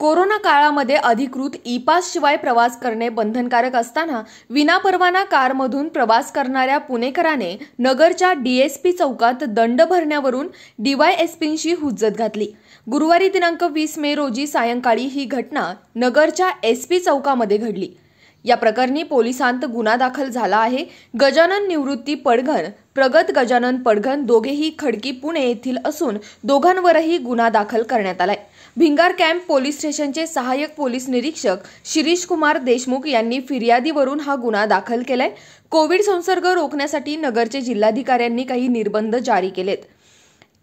corona काळामध्ये अधिकृत E pass प्रवास करणे बंधनकारक असताना विनापरवाना कारमधून प्रवास करणाऱ्या पुणेकराने नगरच्या डीएसपी चौकात दंड भरण्यावरून डीवायएसपींशी हुज्जत घातली गुरुवारी दिनांक वीस मे रोजी सायंकाळी ही घटना नगरच्या एसपी चौकामध्ये घडली या प्रकरणी पोलिसांत गुन्हा दाखल झाला आहे गजानन निवृत्ती पडघन प्रगत गजानन पडघन दोघेही खडकी पुणे येथील असून दोघांवरही गुन्हा दाखल करण्यात आलाय भिंगार कॅम्प पोलीस स्टेशनचे सहाय्यक पोलीस निरीक्षक शिरीष कुमार देशमुख यांनी फिर्यादीवरून हा गुन्हा दाखल केलाय कोविड संसर्ग रोखण्यासाठी नगरचे जिल्हाधिकाऱ्यांनी काही निर्बंध जारी केलेत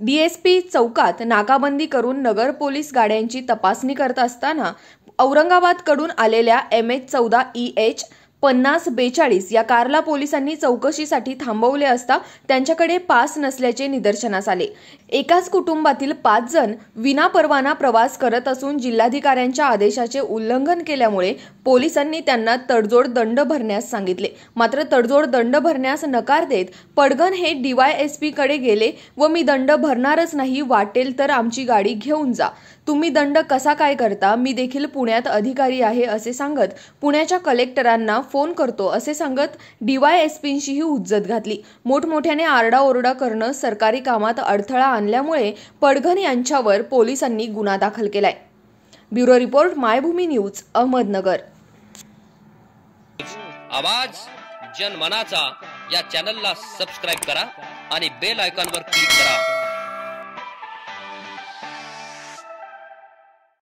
डीएसपी चौकात नाकाबंदी करून नगर पोलीस गाड्यांची तपासणी करत असताना औरंगाबादकडून आलेल्या एम एच चौदा ई एच पन्नास बेचाळीस या कारला पोलिसांनी चौकशीसाठी थांबवले असता त्यांच्याकडे पास नसल्याचे निदर्शनास आले एकाच कुटुंबातील पाच जण विनापरवाना प्रवास करत असून जिल्हाधिकाऱ्यांच्या आदेशाचे उल्लंघन केल्यामुळे पोलिसांनी त्यांना तडजोड दंड भरण्यास सांगितले मात्र तडजोड दंड भरण्यास नकार देत पडगन हे डीवायएसपी कडे गेले व मी दंड भरणारच नाही वाटेल तर आमची गाडी घेऊन जा तुम्ही दंड कसा काय करता मी देखील पुण्यात अधिकारी आहे असे सांगत पुण्याच्या कलेक्टरांना फोन करतो असे सांगत डीवायएसपींशीही उज्जत घातली मोठमोठ्याने आरडाओरडा करणं सरकारी कामात अडथळा आणल्यामुळे पडघन यांच्यावर पोलिसांनी गुन्हा दाखल केलाय bureau report Maybhumi news Ahmednagar आवाज जनमनाचा या चॅनलला सबस्क्राईब करा आणि बेल आयकॉनवर क्लिक करा